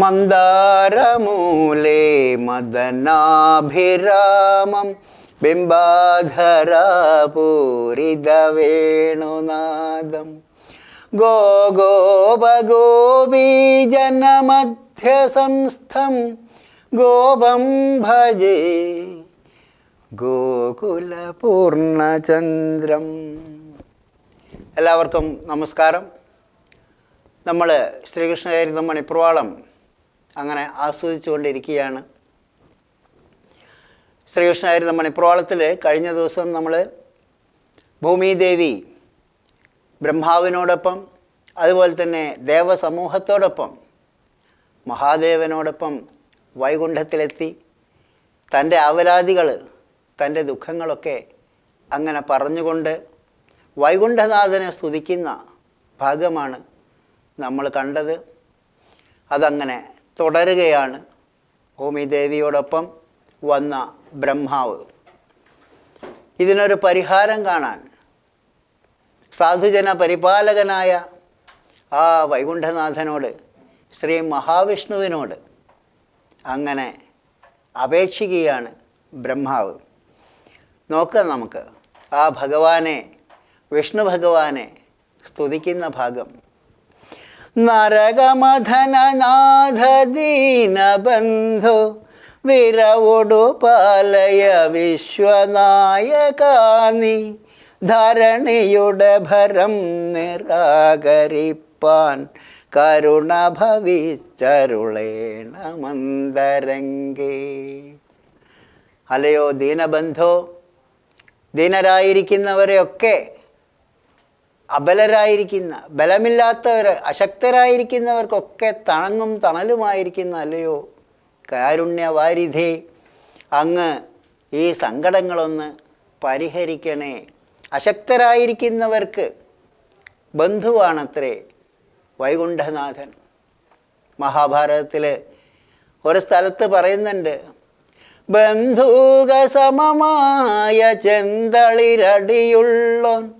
മന്ദാരമൂലേ മദനാഭിരാമം ബിംബാധരാപൂരിതവേണുനാദം ഗോഗോപഗോപീജനമധ്യസംസ്ഥം ഗോപം ഭജേ ഗോകുലപൂർണചന്ദ്രം എല്ലാവർക്കും നമസ്കാരം നമ്മൾ ശ്രീകൃഷ്ണചരിതം മണിപ്രവാളം അങ്ങനെ ആസ്വദിച്ചുകൊണ്ടിരിക്കുകയാണ് ശ്രീകൃഷ്ണായിരുന്ന മണിപ്രോളത്തിൽ കഴിഞ്ഞ ദിവസം നമ്മൾ ഭൂമിദേവി ബ്രഹ്മാവിനോടൊപ്പം അതുപോലെ തന്നെ ദേവസമൂഹത്തോടൊപ്പം മഹാദേവനോടൊപ്പം വൈകുണ്ഠത്തിലെത്തി തൻ്റെ അവലാദികൾ തൻ്റെ ദുഃഖങ്ങളൊക്കെ അങ്ങനെ പറഞ്ഞുകൊണ്ട് വൈകുണ്ഠനാഥനെ സ്തുതിക്കുന്ന ഭാഗമാണ് നമ്മൾ കണ്ടത് അതങ്ങനെ തുടരുകയാണ് ഭൂമി ദേവിയോടൊപ്പം വന്ന ബ്രഹ്മാവ് ഇതിനൊരു പരിഹാരം കാണാൻ സാധുജന പരിപാലകനായ ആ വൈകുണ്ഠനാഥനോട് ശ്രീ മഹാവിഷ്ണുവിനോട് അങ്ങനെ അപേക്ഷിക്കുകയാണ് ബ്രഹ്മാവ് നോക്കാം നമുക്ക് ആ ഭഗവാനെ വിഷ്ണു ഭഗവാനെ സ്തുതിക്കുന്ന ഭാഗം ನರಗಮಧನನಾಥ ದೀನಬಂಧು ವಿರವುಡು ಪಾಲಯ ധരണിയുടെ ഭരം നിരാകരിപ്പാൻ കരുണ ഭവിച്ചരുളേണ മന്ദരംഗേ അലയോ ദീനബന്ധോ ദീനരായിരിക്കുന്നവരെയൊക്കെ അബലരായിരിക്കുന്ന ബലമില്ലാത്തവർ അശക്തരായിരിക്കുന്നവർക്കൊക്കെ തണങ്ങും തണലുമായിരിക്കുന്ന അല്ലയോ കാരുണ്യവാരിധേ അങ്ങ് ഈ സങ്കടങ്ങളൊന്ന് പരിഹരിക്കണേ അശക്തരായിരിക്കുന്നവർക്ക് ബന്ധുവാണത്രേ വൈകുണ്ഠനാഥൻ മഹാഭാരതത്തിൽ ഒരു സ്ഥലത്ത് പറയുന്നുണ്ട് ബന്ധൂകസമമായ ചെന്തളിരടിയുള്ളൊന്ന്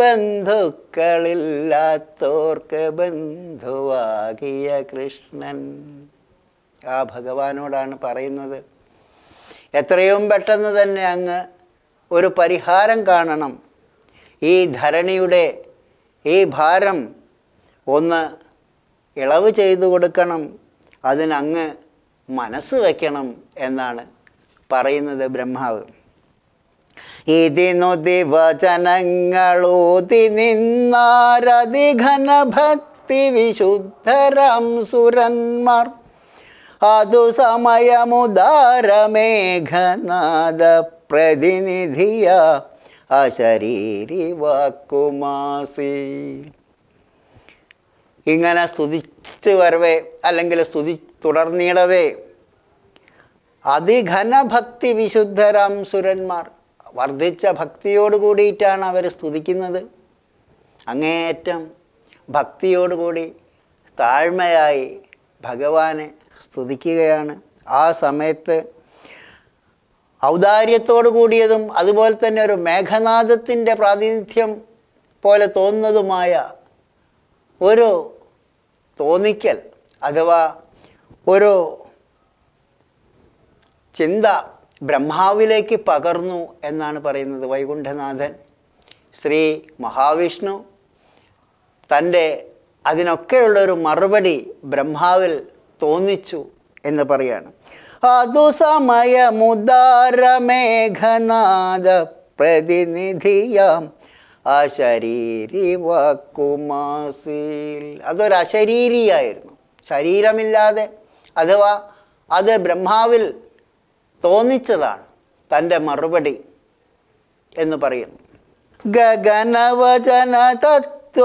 ബന്ധുക്കളില്ലാത്തോർക്ക് ബന്ധുവാകിയ കൃഷ്ണൻ ആ ഭഗവാനോടാണ് പറയുന്നത് എത്രയും പെട്ടെന്ന് തന്നെ അങ്ങ് ഒരു പരിഹാരം കാണണം ഈ ധരണിയുടെ ഈ ഭാരം ഒന്ന് ഇളവ് ചെയ്തു കൊടുക്കണം അതിനങ്ങ് മനസ്സ് വയ്ക്കണം എന്നാണ് പറയുന്നത് ബ്രഹ്മാവ് ഇതിനു ദിവചനങ്ങളൂതി ഘനഭക്തി വിശുദ്ധരം സുരന്മാർ അതു സമയമുദാരമേഘനാഥ പ്രതിനിധിയ അശരീരി വാക്കുമാസി ഇങ്ങനെ സ്തുതിച്ച് വരവേ അല്ലെങ്കിൽ സ്തുതി തുടർന്നിടവേ അതിഘനഭക്തി വിശുദ്ധരാം സുരന്മാർ വർദ്ധിച്ച ഭക്തിയോട് കൂടിയിട്ടാണ് അവർ സ്തുതിക്കുന്നത് അങ്ങേയറ്റം ഭക്തിയോടുകൂടി താഴ്മയായി ഭഗവാനെ സ്തുതിക്കുകയാണ് ആ സമയത്ത് ഔദാര്യത്തോടു കൂടിയതും അതുപോലെ തന്നെ ഒരു മേഘനാഥത്തിൻ്റെ പ്രാതിനിധ്യം പോലെ തോന്നുന്നതുമായ ഒരു തോന്നിക്കൽ അഥവാ ഒരു ചിന്ത ബ്രഹ്മാവിലേക്ക് പകർന്നു എന്നാണ് പറയുന്നത് വൈകുണ്ഠനാഥൻ ശ്രീ മഹാവിഷ്ണു തൻ്റെ അതിനൊക്കെയുള്ളൊരു മറുപടി ബ്രഹ്മാവിൽ തോന്നിച്ചു എന്ന് പറയാണ് അതു സമയമുദാരമേഘനാഥ പ്രതിനിധിയാം അശരീരി വക്കുമാസീൽ അതൊരു അശരീരിയായിരുന്നു ശരീരമില്ലാതെ അഥവാ അത് ബ്രഹ്മാവിൽ തോന്നിച്ചതാണ് തൻ്റെ മറുപടി എന്ന് പറയുന്നു ഗഗനവചന തത്വമങ്ങറിഞ്ഞാനമല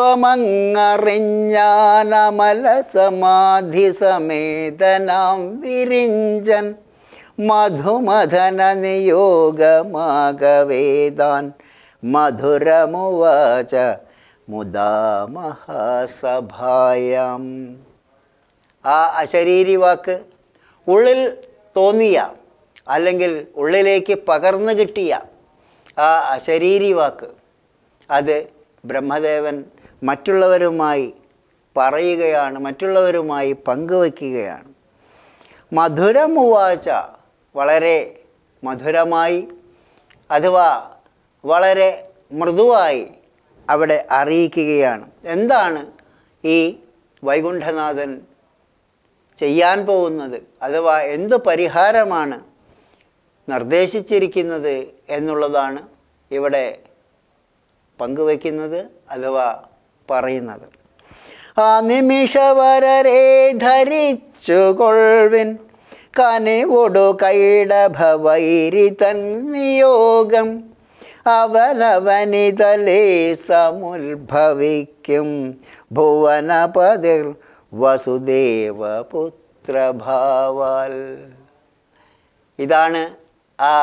സമാധി സമേതനാം വിരിഞ്ചൻ മധുമധന നിയോഗമാകവേദാൻ മധുരമുവാച മുദാ മഹാസഭായം ആ അശരീരി വാക്ക് ഉള്ളിൽ തോന്നിയാം അല്ലെങ്കിൽ ഉള്ളിലേക്ക് പകർന്നു കിട്ടിയ ആ അശരീരി വാക്ക് അത് ബ്രഹ്മദേവൻ മറ്റുള്ളവരുമായി പറയുകയാണ് മറ്റുള്ളവരുമായി പങ്കുവയ്ക്കുകയാണ് മധുരമുവാച വളരെ മധുരമായി അഥവാ വളരെ മൃദുവായി അവിടെ അറിയിക്കുകയാണ് എന്താണ് ഈ വൈകുണ്ഠനാഥൻ ചെയ്യാൻ പോകുന്നത് അഥവാ എന്ത് പരിഹാരമാണ് നിർദ്ദേശിച്ചിരിക്കുന്നത് എന്നുള്ളതാണ് ഇവിടെ പങ്കുവയ്ക്കുന്നത് അഥവാ പറയുന്നത് ആ നിമിഷവരരെ ധരിച്ചുകൊൾവിൻ കനിവൊടു കൈടഭവൈരി തൻ നിയോഗം അവനവനിതലേ സമുദ്ഭവിക്കും ഭുവനപതിർ വസുദേവ പുത്രഭാവാൽ ഇതാണ് ആ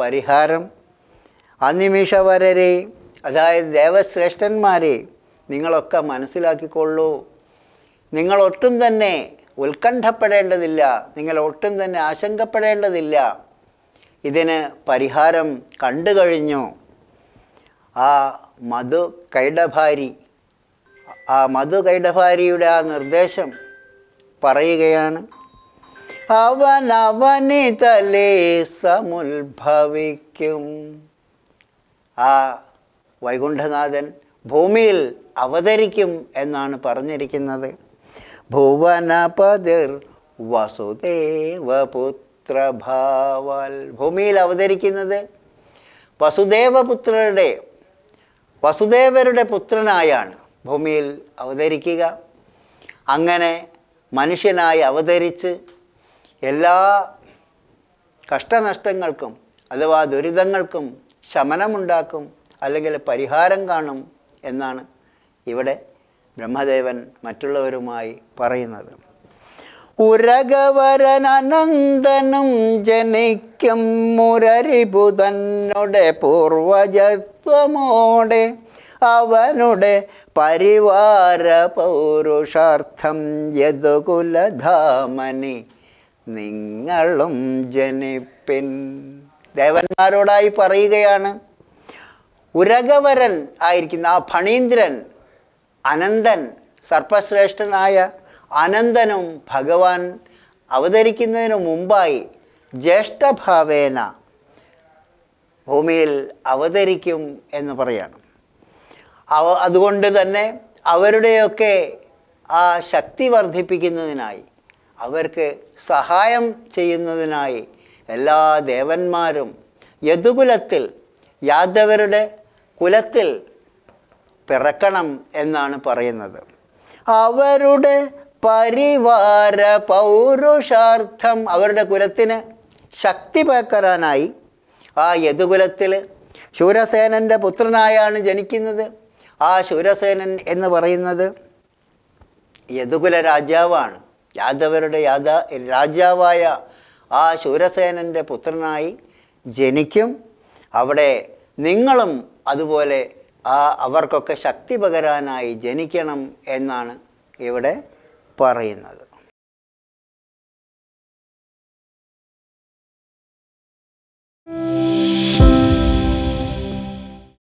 പരിഹാരം അനിമിഷ വരരെ അതായത് ദേവശ്രേഷ്ഠന്മാരെ നിങ്ങളൊക്കെ മനസ്സിലാക്കിക്കൊള്ളൂ നിങ്ങൾ ഒട്ടും തന്നെ ഉത്കണ്ഠപ്പെടേണ്ടതില്ല നിങ്ങൾ ഒട്ടും തന്നെ ആശങ്കപ്പെടേണ്ടതില്ല ഇതിന് പരിഹാരം കണ്ടു കഴിഞ്ഞു ആ മധു കൈഡഭാരി ആ മധു കൈഡഭാരിയുടെ ആ നിർദ്ദേശം പറയുകയാണ് അവനവനിതലേ സമുത്ഭവിക്കും ആ വൈകുണ്ഠനാഥൻ ഭൂമിയിൽ അവതരിക്കും എന്നാണ് പറഞ്ഞിരിക്കുന്നത് ഭുവനപതിർ വസുദേവപുത്രഭാവൽ ഭൂമിയിൽ അവതരിക്കുന്നത് വസുദേവപുത്രരുടെ വസുദേവരുടെ പുത്രനായാണ് ഭൂമിയിൽ അവതരിക്കുക അങ്ങനെ മനുഷ്യനായി അവതരിച്ച് എല്ലാ കഷ്ടനഷ്ടങ്ങൾക്കും അഥവാ ദുരിതങ്ങൾക്കും ശമനമുണ്ടാക്കും അല്ലെങ്കിൽ പരിഹാരം കാണും എന്നാണ് ഇവിടെ ബ്രഹ്മദേവൻ മറ്റുള്ളവരുമായി പറയുന്നത് ഉരകവരനന്ദനും ജനിക്കും മുരരിപുതന്നുടെ പൂർവജത്വമോടെ അവനുടെ പരിവാര പൗരുഷാർത്ഥം യദുകുലധാമനി നിങ്ങളും ജനിപ്പിൻ ദേവന്മാരോടായി പറയുകയാണ് ഉരകവരൻ ആയിരിക്കുന്ന ആ ഫണീന്ദ്രൻ അനന്തൻ സർപ്പശ്രേഷ്ഠനായ അനന്തനും ഭഗവാൻ അവതരിക്കുന്നതിന് മുമ്പായി ജ്യേഷ്ഠഭാവേന ഭൂമിയിൽ അവതരിക്കും എന്ന് പറയാണ് അവ അതുകൊണ്ട് തന്നെ അവരുടെയൊക്കെ ആ ശക്തി വർദ്ധിപ്പിക്കുന്നതിനായി അവർക്ക് സഹായം ചെയ്യുന്നതിനായി എല്ലാ ദേവന്മാരും യദുകുലത്തിൽ യാദവരുടെ കുലത്തിൽ പിറക്കണം എന്നാണ് പറയുന്നത് അവരുടെ പരിവാര പൗരുഷാർത്ഥം അവരുടെ കുലത്തിന് ശക്തി പകരാനായി ആ യദുകുലത്തിൽ ശൂരസേനൻ്റെ പുത്രനായാണ് ജനിക്കുന്നത് ആ ശൂരസേനൻ എന്ന് പറയുന്നത് യദുകുല രാജാവാണ് യാദവരുടെ യാദ രാജാവായ ആ ശൂരസേനൻ്റെ പുത്രനായി ജനിക്കും അവിടെ നിങ്ങളും അതുപോലെ ആ അവർക്കൊക്കെ ശക്തി പകരാനായി ജനിക്കണം എന്നാണ് ഇവിടെ പറയുന്നത് Thank you.